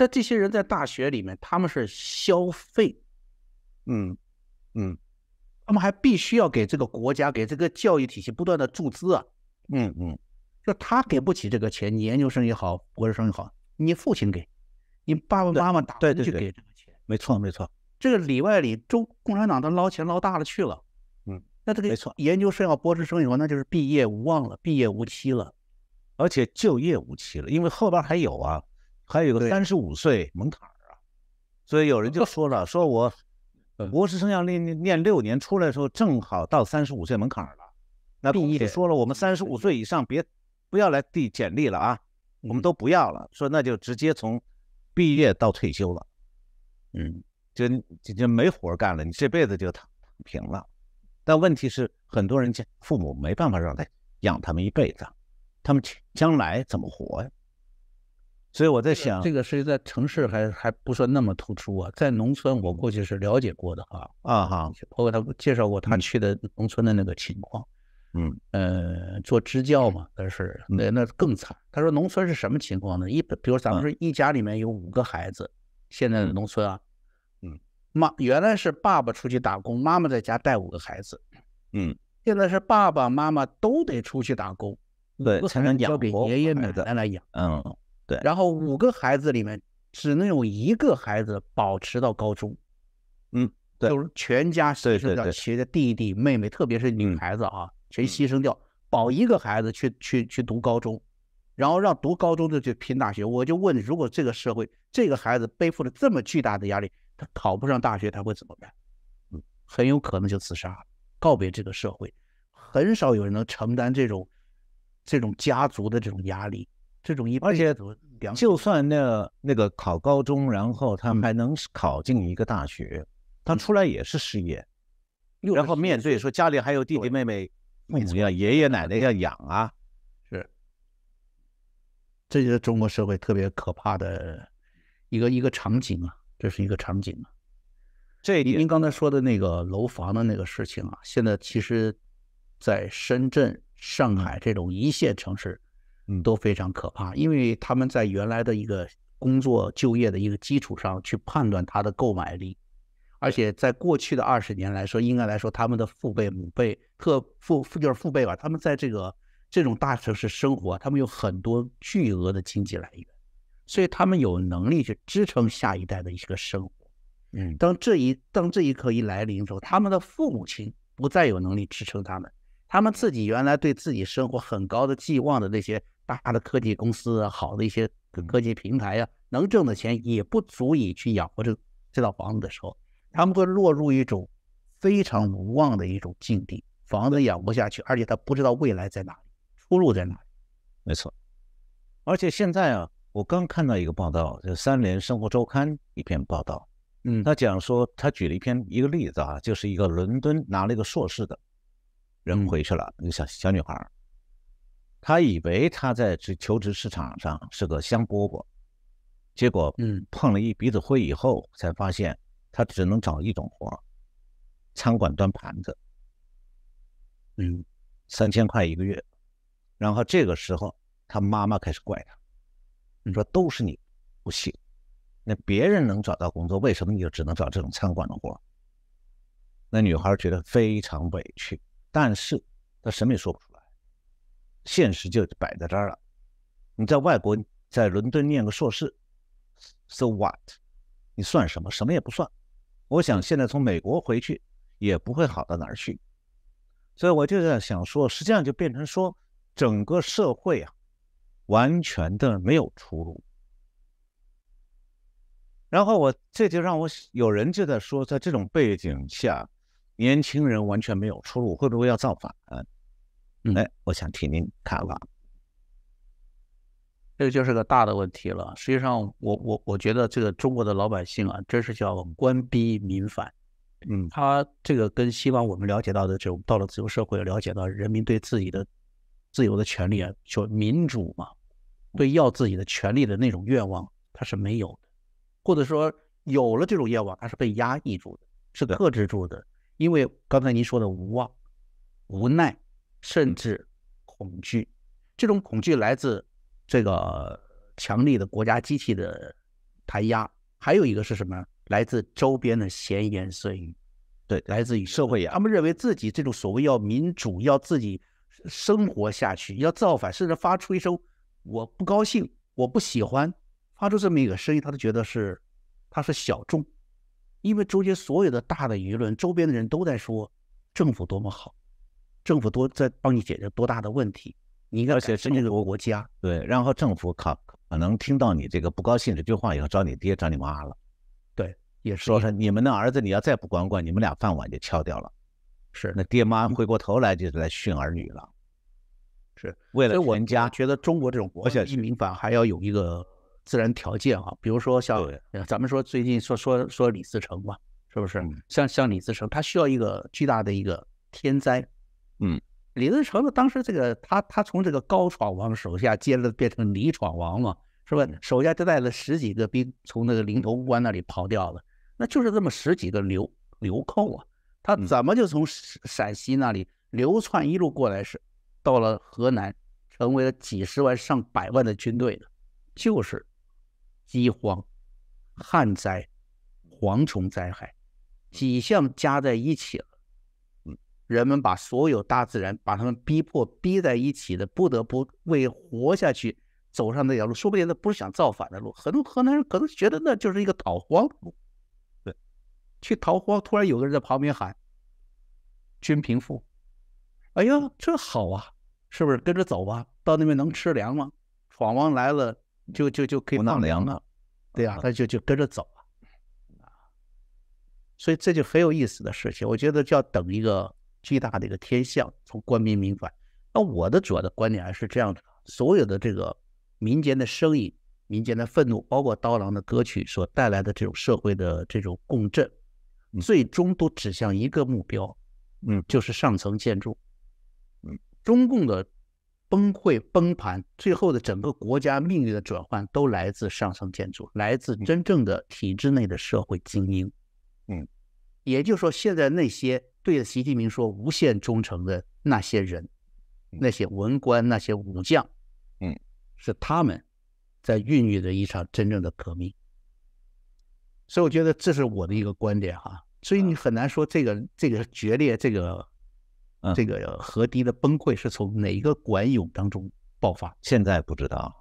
在这些人在大学里面，他们是消费，嗯嗯，他们还必须要给这个国家、给这个教育体系不断的注资啊，嗯嗯，就他给不起这个钱，你研究生也好，博士生也好，你父亲给，你爸爸妈妈打对对去给这个钱，没错没错，这个里外里中共产党都捞钱捞大了去了，嗯，那这个没错，研究生要博士生以后，那就是毕业无望了，毕业无期了，而且就业无期了，因为后边还有啊。还有个三十五岁门槛儿啊，所以有人就说了，说我博士生要念念六年出来的时候，正好到三十五岁门槛儿了。那意思说了，我们三十五岁以上别不要来递简历了啊，我们都不要了。说那就直接从毕业到退休了，嗯，就就没活干了，你这辈子就躺平了。但问题是，很多人家父母没办法让他养他们一辈子，他们将来怎么活呀？所以我在想，这个是在城市还还不算那么突出啊，在农村我过去是了解过的哈，啊哈，包括他介绍过他去的农村的那个情况，嗯，呃，做支教嘛，但是那那更惨。他说农村是什么情况呢？一，比如咱们说一家里面有五个孩子，现在的农村啊，嗯，妈原来是爸爸出去打工，妈妈在家带五个孩子，嗯，现在是爸爸妈妈都得出去打工，对，才能交给爷爷奶奶来养，嗯。对，然后五个孩子里面只能有一个孩子保持到高中，嗯，就是全家牺牲掉，学的弟弟妹妹，特别是女孩子啊，全牺牲掉，保一个孩子去去去读高中，然后让读高中的去拼大学。我就问，如果这个社会这个孩子背负了这么巨大的压力，他考不上大学，他会怎么办？嗯，很有可能就自杀了，告别这个社会。很少有人能承担这种这种家族的这种压力。这种一，而且就算那那个考高中，然后他还能考进一个大学，他出来也是失业，然后面对说家里还有弟弟妹妹，怎么样，爷爷奶奶要养啊，是，这就是中国社会特别可怕的一个一个场景啊，这是一个场景啊。这您刚才说的那个楼房的那个事情啊，现在其实，在深圳、上海这种一线城市。都非常可怕，因为他们在原来的一个工作就业的一个基础上去判断他的购买力，而且在过去的二十年来说，应该来说他们的父辈、母辈特父父就是父辈吧，他们在这个这种大城市生活，他们有很多巨额的经济来源，所以他们有能力去支撑下一代的一个生活。嗯，当这一当这一刻一来临的时候，他们的父母亲不再有能力支撑他们，他们自己原来对自己生活很高的寄望的那些。大的科技公司，好的一些科技平台呀，能挣的钱也不足以去养活这这套房子的时候，他们会落入一种非常无望的一种境地，房子养不下去，而且他不知道未来在哪里，出路在哪里。没错，而且现在啊，我刚看到一个报道，就《三联生活周刊》一篇报道，嗯，他讲说他举了一篇一个例子啊，就是一个伦敦拿了一个硕士的人回去了，一个小小女孩。他以为他在职求职市场上是个香饽饽，结果嗯碰了一鼻子灰以后，才发现他只能找一种活餐馆端盘子，嗯，三千块一个月。然后这个时候，他妈妈开始怪他，你说都是你不行，那别人能找到工作，为什么你就只能找这种餐馆的活那女孩觉得非常委屈，但是她什么也说不出。现实就摆在这儿了，你在外国，在伦敦念个硕士，so what，你算什么？什么也不算。我想现在从美国回去也不会好到哪儿去，所以我就在想说，实际上就变成说，整个社会啊，完全的没有出路。然后我这就让我有人就在说，在这种背景下，年轻人完全没有出路，会不会要造反？哎，我想听您看法。这个就是个大的问题了。实际上，我我我觉得这个中国的老百姓啊，真是叫官逼民反。嗯，他这个跟希望我们了解到的这种到了自由社会了解到人民对自己的自由的权利啊，就民主嘛，对要自己的权利的那种愿望，他是没有的，或者说有了这种愿望，他是被压抑住的，是克制住的。因为刚才您说的无望、无奈。甚至恐惧，这种恐惧来自这个强力的国家机器的弹压，还有一个是什么？来自周边的闲言碎语，对，来自于社会。他们认为自己这种所谓要民主要自己生活下去，要造反，甚至发出一声“我不高兴，我不喜欢”，发出这么一个声音，他都觉得是他是小众，因为周边所有的大的舆论，周边的人都在说政府多么好。政府多在帮你解决多大的问题，你而且是那个国家对，然后政府可可能听到你这个不高兴这句话以后，找你爹找你妈了，对，也说说你们的儿子，你要再不管管，你们俩饭碗就敲掉了，是。那爹妈回过头来就是来训儿女了，是为了我们家。觉得中国这种国家移民法还要有一个自然条件啊，比如说像咱们说最近说说说李自成嘛，是不是？像像李自成，他需要一个巨大的一个天灾。嗯，李自成呢？当时这个他他从这个高闯王手下接着变成李闯王嘛，是吧？手下就带了十几个兵，从那个临潼关那里跑掉了。那就是这么十几个流流寇啊，他怎么就从陕西那里流窜一路过来，是到了河南，成为了几十万上百万的军队呢？就是饥荒、旱灾、蝗虫灾害几项加在一起。人们把所有大自然把他们逼迫逼在一起的，不得不为活下去走上那条路。说不定那不是想造反的路，很多河南人可能觉得那就是一个逃荒路，对，去逃荒。突然有个人在旁边喊：“均贫富。”哎呀，这好啊，是不是跟着走吧？到那边能吃粮吗？闯王来了，就就就可以纳粮了，对呀，那就就跟着走啊。所以这就很有意思的事情，我觉得就要等一个。巨大的一个天象，从官民民反。那我的主要的观点还是这样的：所有的这个民间的声音、民间的愤怒，包括刀郎的歌曲所带来的这种社会的这种共振，最终都指向一个目标，嗯，就是上层建筑。嗯，中共的崩溃、崩盘，最后的整个国家命运的转换，都来自上层建筑，来自真正的体制内的社会精英。嗯，也就是说，现在那些。对着习近平说无限忠诚的那些人，那些文官、那些武将，嗯，是他们在孕育着一场真正的革命。所以我觉得这是我的一个观点哈。所以你很难说这个这个决裂，这个这个河堤的崩溃是从哪一个管涌当中爆发？现在不知道。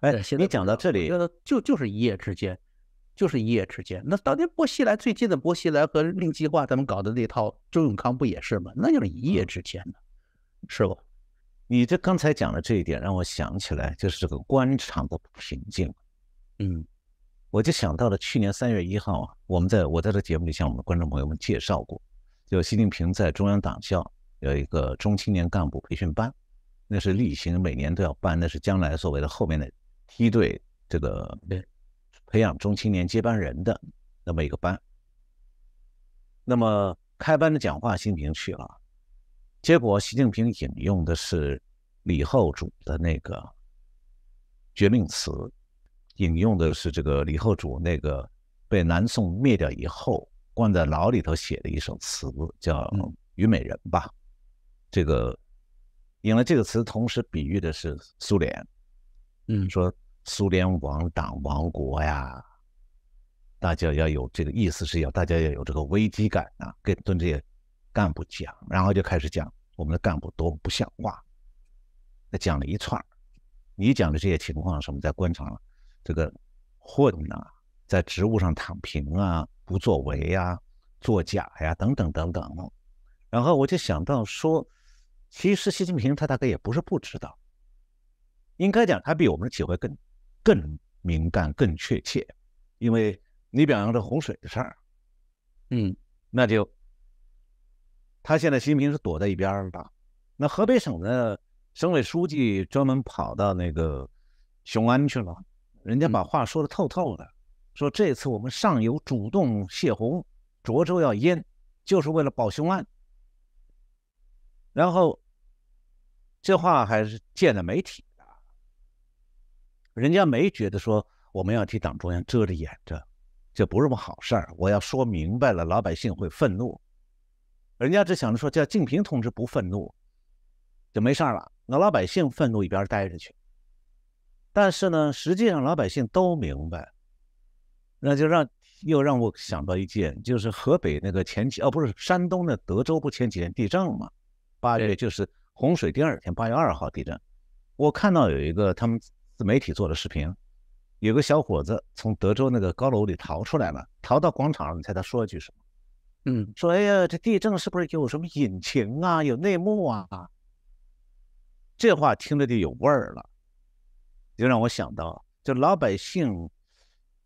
哎，你讲到这里，就就就是一夜之间。就是一夜之间，那当年薄熙来最近的薄熙来和令计划咱们搞的那套，周永康不也是吗？那就是一夜之间呢，是不？你这刚才讲的这一点，让我想起来就是这个官场的平静。嗯，我就想到了去年三月一号，啊，我们在我在这节目里向我们的观众朋友们介绍过，就习近平在中央党校有一个中青年干部培训班，那是例行每年都要办，那是将来所谓的后面的梯队这个。培养中青年接班人的那么一个班，那么开班的讲话，习近平去了，结果习近平引用的是李后主的那个绝命词，引用的是这个李后主那个被南宋灭掉以后关在牢里头写的一首词，叫《虞美人》吧，这个引了这个词，同时比喻的是苏联，嗯，说。苏联亡党亡国呀，大家要有这个意思是要大家要有这个危机感啊，跟跟这些干部讲，然后就开始讲我们的干部多不像话，他讲了一串，你讲的这些情况什么在官场这个混呐，在职务上躺平啊、不作为啊、作假呀等等等等，然后我就想到说，其实习近平他大概也不是不知道，应该讲他比我们的体会更。更敏感、更确切，因为你表扬这洪水的事儿，嗯，那就他现在习近平是躲在一边儿那河北省的省委书记专门跑到那个雄安去了，人家把话说的透透的，说这次我们上游主动泄洪，涿州要淹，就是为了保雄安。然后这话还是见了媒体。人家没觉得说我们要替党中央遮着掩着，这不是什么好事儿？我要说明白了，老百姓会愤怒。人家只想着说，叫静平同志不愤怒，就没事儿了。那老百姓愤怒一边待着去。但是呢，实际上老百姓都明白。那就让又让我想到一件，就是河北那个前几哦，不是山东的德州，不前几天地震了吗？八月就是洪水第二天，八月二号地震。我看到有一个他们。自媒体做的视频，有个小伙子从德州那个高楼里逃出来了，逃到广场上，你猜他说了句什么？嗯，说：“哎呀，这地震是不是有什么隐情啊？有内幕啊？”这话听着就有味儿了，就让我想到，就老百姓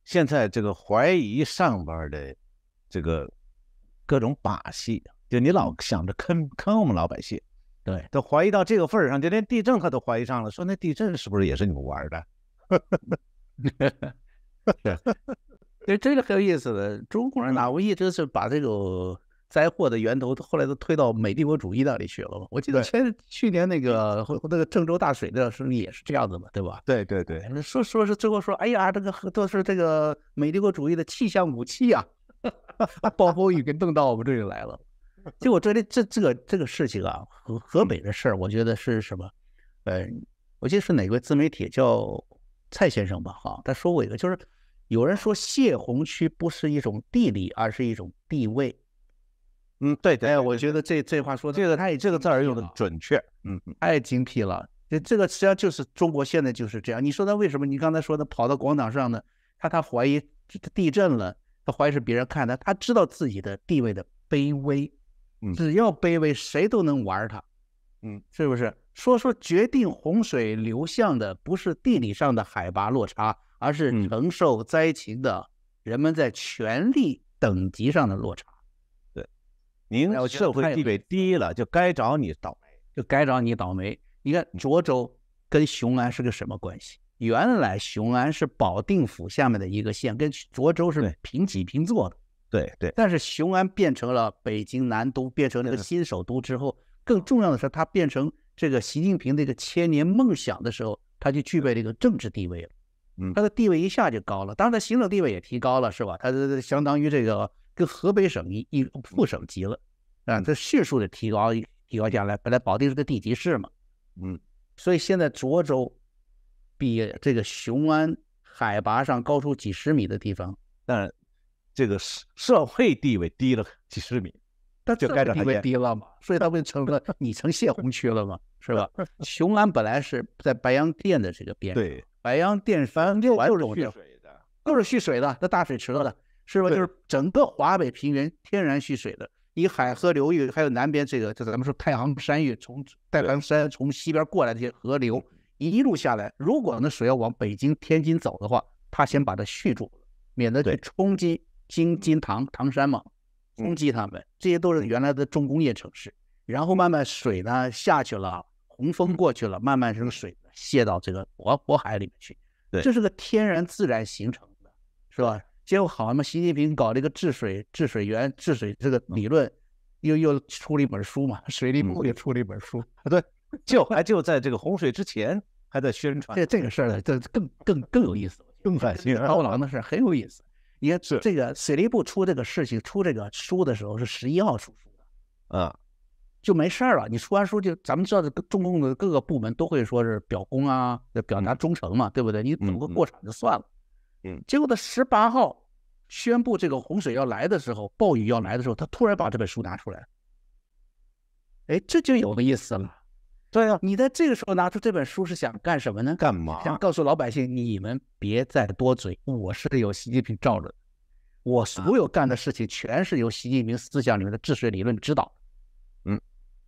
现在这个怀疑上边的这个各种把戏，就你老想着坑坑我们老百姓。对，都怀疑到这个份儿上，就连地震他都怀疑上了，说那地震是不是也是你们玩的？哈哈哈哈哈！这真很有意思的，中国人哪，我一直是把这个灾祸的源头，后来都推到美帝国主义那里去了嘛。我记得前去年那个那个郑州大水的时候，也是这样子嘛，对吧？对对对，说说是最后说，哎呀，这个都是这个美帝国主义的气象武器啊，暴风雨给弄到我们这里来了。就我觉得这这个这个事情啊，河河北的事儿，我觉得是什么？呃，我记得是哪个自媒体叫蔡先生吧，哈，他说过一个，就是有人说泄洪区不是一种地理，而是一种地位。嗯，对，哎，我觉得这这话说的，这个他这个字儿用的准确，嗯，太精辟了。这这个实际上就是中国现在就是这样。你说他为什么？你刚才说他跑到广场上呢？他他怀疑地震了，他怀疑是别人看的，他知道自己的地位的卑微。只要卑微，谁都能玩他。嗯，是不是？说说，决定洪水流向的不是地理上的海拔落差，而是承受灾情的人们在权力等级上的落差。对，您社会地位低了，就该找你倒霉，就该找你倒霉。你看，涿州跟雄安是个什么关系？原来雄安是保定府下面的一个县，跟涿州是平起平坐的。对对，但是雄安变成了北京南都，变成了个新首都之后，更重要的是，它变成这个习近平这个千年梦想的时候，它就具备这个政治地位了。嗯，它的地位一下就高了，当然它行政地位也提高了，是吧？它相当于这个跟河北省一一副省级了啊，这迅速的提高提高下来。本来保定是个地级市嘛，嗯，所以现在涿州比这个雄安海拔上高出几十米的地方，嗯。这个社社会地位低了几十米，那就该着地位低了嘛，所以他就成了 你成泄洪区了嘛，是吧？雄安本来是在白洋淀的这个边，对，白洋淀反正就都是蓄水的，都是蓄水的，那大水池子的，是吧？就是整个华北平原天然蓄水的，以海河流域还有南边这个，就咱们说太行山域，从太行山从西边过来这些河流，一路下来，如果那水要往北京、天津走的话，它先把它蓄住，免得去冲击。京津唐唐山嘛，攻击他们，这些都是原来的重工业城市。然后慢慢水呢下去了，洪峰过去了，慢慢这个水泄到这个渤渤海里面去。对，这是个天然自然形成的，是吧？结果好嘛，习近平搞这个治水、治水源、治水这个理论，又又出了一本书嘛，《水利部》也出了一本书。对，就还就在这个洪水之前还在宣传这这个事儿呢，这更更更有意思，更反兴刀郎的事很有意思。你看，这个水利部出这个事情、出这个书的时候是十一号出书的，啊，就没事了。你出完书就，咱们知道，这中共的各个部门都会说是表功啊，表达忠诚嘛，对不对？你走个过场就算了。嗯，结果到十八号宣布这个洪水要来的时候，暴雨要来的时候，他突然把这本书拿出来哎，这就有个意思了。对啊，你在这个时候拿出这本书是想干什么呢？干嘛？想告诉老百姓，你们别再多嘴，我是有习近平罩着的，我所有干的事情全是由习近平思想里面的治水理论指导嗯，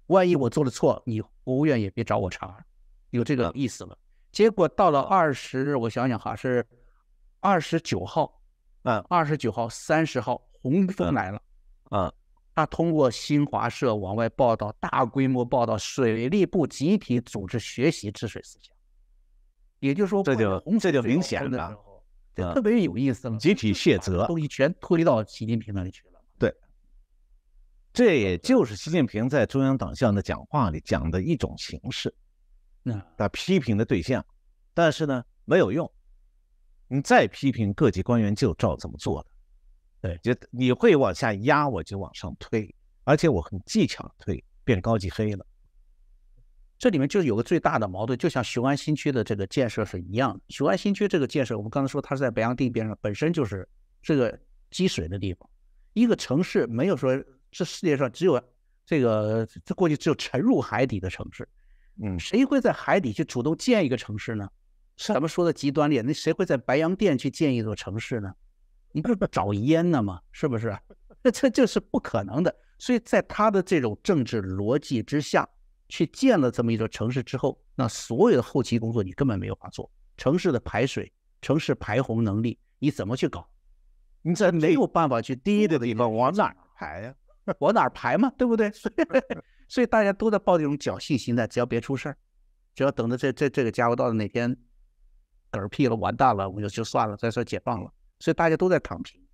万一我做了错，你国务院也别找我茬，有这个意思了。结果到了二十，我想想哈，是二十九号，嗯，二十九号、三十号，洪峰来了，嗯。他通过新华社往外报道，大规模报道水利部集体组织学习治水思想，也就是说，这就这就明显的，特别有意思了。集体卸责，东西全推到习近平那里去了。对，这也就是习近平在中央党校的讲话里讲的一种形式。那他批评的对象，但是呢没有用，你再批评各级官员就照这么做了。对，就你会往下压，我就往上推，而且我很技巧推，变高级黑了。这里面就有个最大的矛盾，就像雄安新区的这个建设是一样。雄安新区这个建设，我们刚才说它是在白洋淀边上，本身就是这个积水的地方。一个城市没有说这世界上只有这个，这过去只有沉入海底的城市，嗯，谁会在海底去主动建一个城市呢？咱们说的极端点，那谁会在白洋淀去建一座城市呢？你不是找淹呢吗？是不是？这这是不可能的。所以在他的这种政治逻辑之下去建了这么一座城市之后，那所有的后期工作你根本没有法做。城市的排水、城市排洪能力，你怎么去搞？你在没有办法去 低的地方往哪儿排呀？往哪儿排嘛？对不对？所以大家都在抱这种侥幸心态，只要别出事儿，只要等到这这这个家伙到了哪天嗝屁了，完蛋了，我就就算了，再说解放了。所以大家都在躺平。